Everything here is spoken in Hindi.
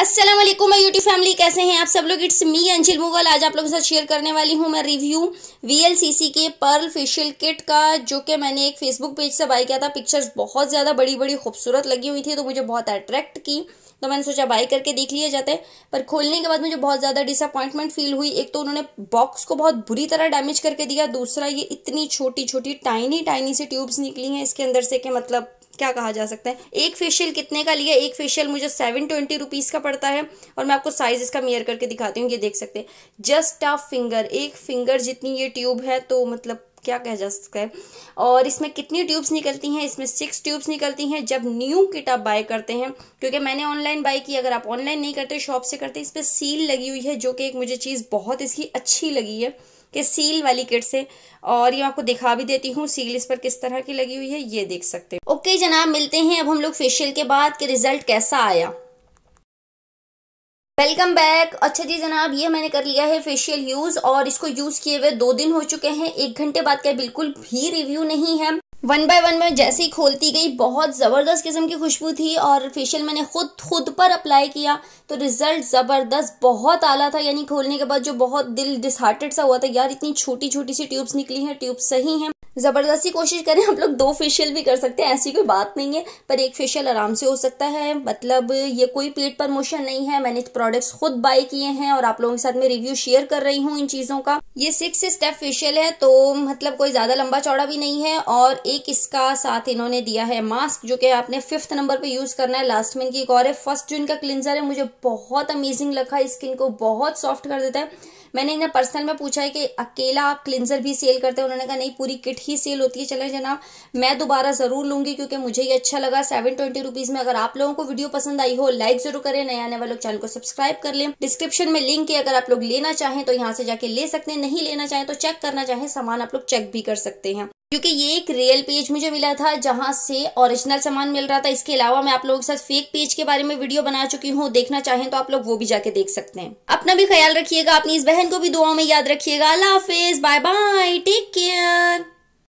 असल मैं यूट्यूब फैमिली कैसे हैं आप सब लोग इट्स मी अंशिल मुगल आज आप लोगों के साथ शेयर करने वाली हूं मैं रिव्यू वीएलसीसी के पर्ल फेशियल किट का जो कि मैंने एक फेसबुक पेज से बाई किया था पिक्चर्स बहुत ज़्यादा बड़ी बड़ी खूबसूरत लगी हुई थी तो मुझे बहुत अट्रैक्ट की तो मैंने सोचा बाई करके देख लिया जाते पर खोलने के बाद मुझे बहुत ज़्यादा डिसअपॉइंटमेंट फील हुई एक तो उन्होंने बॉक्स को बहुत बुरी तरह डैमेज करके दिया दूसरा ये इतनी छोटी छोटी टाइनी टाइनी सी ट्यूब्स निकली हैं इसके अंदर से कि मतलब क्या कहा जा सकता है एक फेशियल कितने का लिया एक फेशियल मुझे सेवन ट्वेंटी रुपीज़ का पड़ता है और मैं आपको साइज इसका मेयर करके दिखाती हूँ ये देख सकते हैं जस्ट आ फिंगर एक फिंगर जितनी ये ट्यूब है तो मतलब क्या कहा जा सकता है और इसमें कितनी ट्यूब्स निकलती हैं इसमें सिक्स ट्यूब्स निकलती हैं जब न्यू किट आप बाय करते हैं क्योंकि मैंने ऑनलाइन बाय की अगर आप ऑनलाइन नहीं करते शॉप से करते इस पर सील लगी हुई है जो कि एक मुझे चीज़ बहुत इसकी अच्छी लगी है कि सील वाली किट से और ये आपको दिखा भी देती हूँ सील इस पर किस तरह की लगी हुई है ये देख सकते हैं ओके जनाब मिलते हैं अब हम लोग फेशियल के बाद कि रिजल्ट कैसा आया वेलकम बैक अच्छा जी जनाब ये मैंने कर लिया है फेशियल यूज़ और इसको यूज़ किए हुए दो दिन हो चुके हैं एक घंटे बाद का बिल्कुल भी रिव्यू नहीं है वन बाय वन में जैसे ही खोलती गई बहुत ज़बरदस्त किस्म की खुशबू थी और फेशियल मैंने खुद खुद पर अप्लाई किया तो रिजल्ट ज़बरदस्त बहुत आला था यानी खोलने के बाद जो बहुत दिल डिसहार्टेड सा हुआ था यार इतनी छोटी छोटी सी ट्यूब्स निकली हैं ट्यूब्स सही हैं ज़बरदस्ती कोशिश करें हम लोग दो फेशियल भी कर सकते हैं ऐसी कोई बात नहीं है पर एक फेशियल आराम से हो सकता है मतलब ये कोई पर प्रमोशन नहीं है मैंने प्रोडक्ट्स तो खुद बाय किए हैं और आप लोगों के साथ में रिव्यू शेयर कर रही हूँ इन चीज़ों का ये सिक्स स्टेप फेशियल है तो मतलब कोई ज़्यादा लंबा चौड़ा भी नहीं है और एक इसका साथ इन्होंने दिया है मास्क जो कि आपने फिफ्थ नंबर पर यूज़ करना है लास्ट में इनकी एक और है फर्स्ट जो इनका क्लिनजर है मुझे बहुत अमेजिंग लगा स्किन को बहुत सॉफ्ट कर देता है मैंने इन्हें पर्सनल में पूछा है कि अकेला आप क्लिनजर भी सेल करते हैं उन्होंने कहा नहीं पूरी किट ही सेल होती है चले जनाब मैं दोबारा ज़रूर लूँगी क्योंकि मुझे ये अच्छा लगा सेवन ट्वेंटी रुपीज़ में अगर आप लोगों को वीडियो पसंद आई हो लाइक जरूर करें नए आने वाले चैनल को सब्सक्राइब कर लें डिस्क्रिप्शन में लिंक है अगर आप लोग लेना चाहें तो यहाँ से जाके ले सकते हैं नहीं लेना चाहें तो चेक करना चाहें सामान आप लोग चेक भी कर सकते हैं क्योंकि ये एक रियल पेज मुझे मिला था जहां से ओरिजिनल सामान मिल रहा था इसके अलावा मैं आप लोगों के साथ फेक पेज के बारे में वीडियो बना चुकी हूँ देखना चाहें तो आप लोग वो भी जाके देख सकते हैं अपना भी ख्याल रखिएगा अपनी इस बहन को भी दुआओं में याद रखिएगा अल्लाह हाफिज बाय बाय टेक केयर